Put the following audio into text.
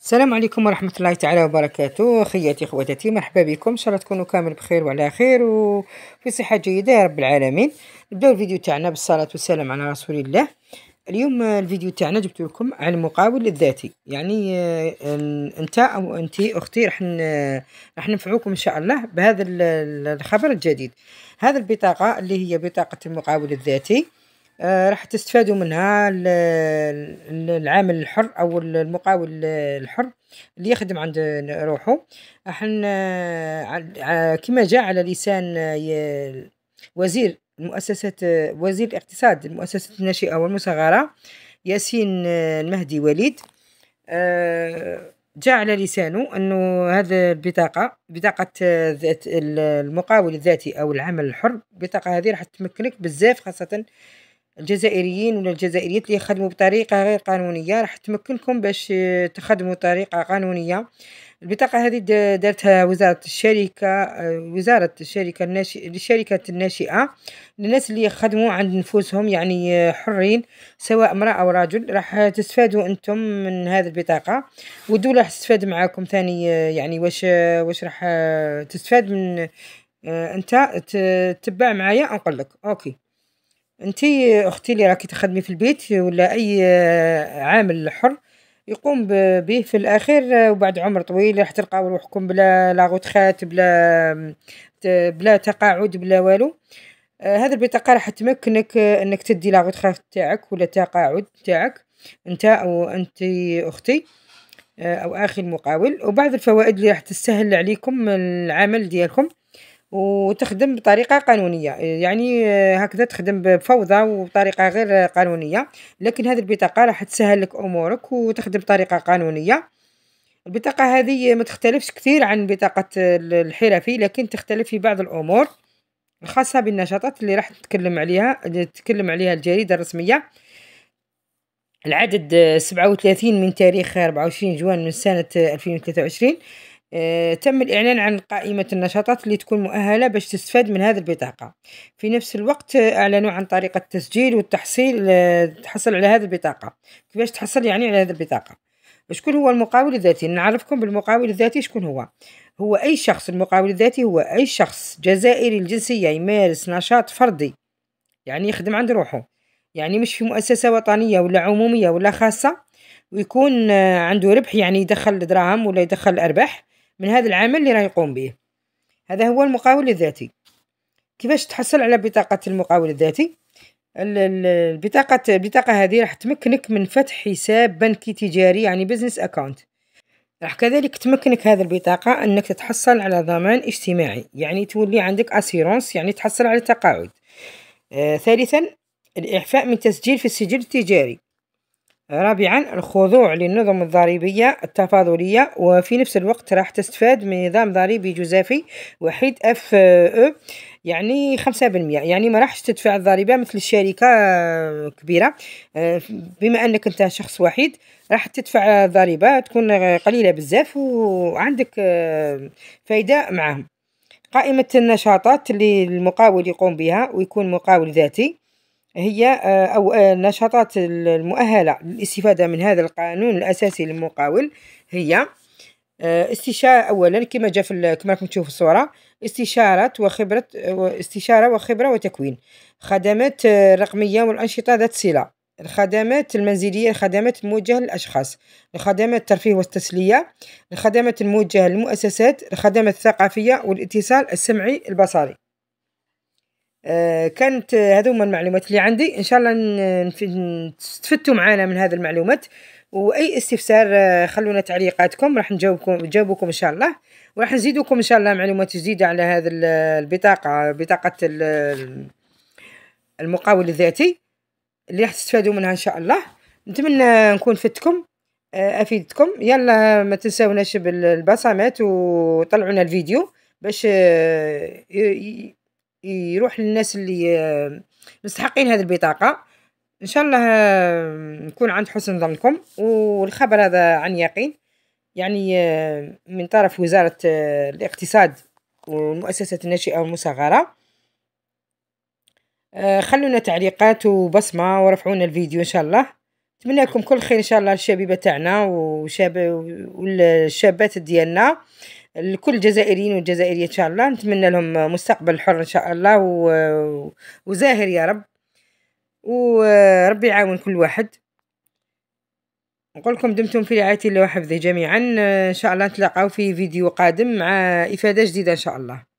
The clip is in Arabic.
السلام عليكم ورحمة الله تعالى وبركاته خياتي خواتاتي مرحبا بكم ان شاء الله تكونوا كامل بخير وعلى خير وفي صحة جيدة يا رب العالمين نبداو الفيديو تاعنا بالصلاة والسلام على رسول الله اليوم الفيديو تاعنا جبت لكم على المقاول الذاتي يعني آه، انت او انت اختي راح راح ننفعوكم ان شاء الله بهذا الخبر الجديد هذا البطاقة اللي هي بطاقة المقاول الذاتي آه، راح تستفادوا منها العامل الحر او المقاول الحر اللي يخدم عند روحه احنا آه، كما جاء على لسان آه، وزير مؤسسة وزير الاقتصاد المؤسسة الناشئة والمصغرة ياسين المهدي وليد جاء على لسانه أنه هذا البطاقة بطاقة المقاول الذاتي أو العمل الحر البطاقة هذه راح تمكنك بزاف خاصة الجزائريين ولا الجزائريات اللي يخدموا بطريقة غير قانونية راح تمكنكم باش تخدموا بطريقه قانونية البطاقة هذه دارتها وزارة الشركة آه، وزارة الشركة الناشئة للشركات الناشئة للناس اللي يخدموا عند نفوسهم يعني آه، حرين سواء امرأة أو رجل راح تستفادوا أنتم من هذه البطاقة والدولة راح تستفاد معاكم ثاني آه، يعني واش واش راح تستفاد من أنت تتبع معايا نقول لك أوكي انت اختي اللي راكي تخدمي في البيت ولا اي آه، عامل حر يقوم به في الاخير آه، وبعد عمر طويل راح تلقاو روحكم بلا لا غوتخات بلا بلا تقاعد بلا والو آه، هذا البطاقه راح تمكنك انك تدي لا غوتخات تاعك ولا تقاعد تاعك انت او انت اختي او اخي المقاول وبعض الفوائد اللي راح تسهل عليكم العمل ديالكم وتخدم بطريقة قانونية يعني آه، هكذا تخدم بفوضى وبطريقة غير قانونية لكن هذه البطاقة راح تسهل لك أمورك وتخدم بطريقة قانونية البطاقة هذه ما تختلفش كثير عن بطاقة الحرفي لكن تختلف في بعض الأمور الخاصة بالنشاطات اللي راح تتكلم عليها تتكلم عليها الجريدة الرسمية العدد آه، سبعة وثلاثين من تاريخ 24 جوان من سنة آه، ألفين وثلاثة وعشرين آه، تم الإعلان عن قائمة النشاطات اللي تكون مؤهلة باش تستفاد من هذه البطاقة في نفس الوقت أعلنوا عن طريقة التسجيل والتحصيل آه، تحصل على هذه البطاقة كيفاش تحصل يعني على هذه البطاقة شكون هو المقاول الذاتي نعرفكم بالمقاول الذاتي شكون هو هو أي شخص المقاول الذاتي هو أي شخص جزائري الجنسية يمارس نشاط فردي يعني يخدم عند روحه يعني مش في مؤسسة وطنية ولا عمومية ولا خاصة ويكون آه، عنده ربح يعني يدخل دراهم ولا يدخل أرباح من هذا العمل اللي راه يقوم به هذا هو المقاول الذاتي كيفاش تحصل على بطاقة المقاول الذاتي البطاقة البطاقة هذه راح تمكنك من فتح حساب بنكي تجاري يعني بزنس اكونت راح كذلك تمكنك هذه البطاقة أنك تتحصل على ضمان اجتماعي يعني تولي عندك أسيرونس يعني تحصل على تقاعد آه ثالثا الإعفاء من تسجيل في السجل التجاري رابعا الخضوع للنظم الضريبية التفاضلية وفي نفس الوقت راح تستفاد من نظام ضريبي جزافي وحيد اف او يعني خمسة بالمية يعني ما راحش تدفع الضريبة مثل الشركة آه، كبيرة آه، بما أنك أنت شخص وحيد راح تدفع الضريبة تكون قليلة بزاف وعندك آه، فايدة معهم قائمة النشاطات اللي المقاول يقوم بها ويكون مقاول ذاتي هي آه، أو النشاطات آه، المؤهلة للاستفادة من هذا القانون الأساسي للمقاول هي آه، استشارة أولا كما جا في كما راكم تشوفوا الصورة استشارة وخبرة استشارة وخبرة وتكوين خدمات رقمية والأنشطة ذات صلة الخدمات المنزلية الخدمات الموجهة للأشخاص الخدمات الترفيه والتسلية الخدمات الموجهة للمؤسسات الخدمات الثقافية والاتصال السمعي البصري آه، كانت هذوما المعلومات اللي عندي ان شاء الله استفدتوا معانا من هذه المعلومات واي استفسار آه، خلونا تعليقاتكم راح نجاوبكم نجاوبكم ان شاء الله وراح نزيدكم ان شاء الله معلومات جديده على هذا البطاقه بطاقه المقاول الذاتي اللي راح تستفادوا منها ان شاء الله نتمنى نكون فدتكم آه، افيدتكم يلا ما تنساوناش بالبصمات وطلعونا الفيديو باش يروح للناس اللي آه، مستحقين هذه البطاقه ان شاء الله آه، نكون عند حسن ظنكم والخبر هذا عن يقين يعني آه، من طرف وزاره الاقتصاد والمؤسسة الناشئه والمصغره خلونا تعليقات وبصمه ورفعونا الفيديو ان شاء الله نتمنى لكم كل خير ان شاء الله الشبيبه تاعنا والشابات ديالنا لكل الجزائريين والجزائريات ان شاء الله نتمنى لهم مستقبل حر ان شاء الله و... وزاهر يا رب وربي يعاون كل واحد نقولكم دمتم في رعاية الله وحفظه جميعا ان شاء الله نتلاقاو في فيديو قادم مع افاده جديده ان شاء الله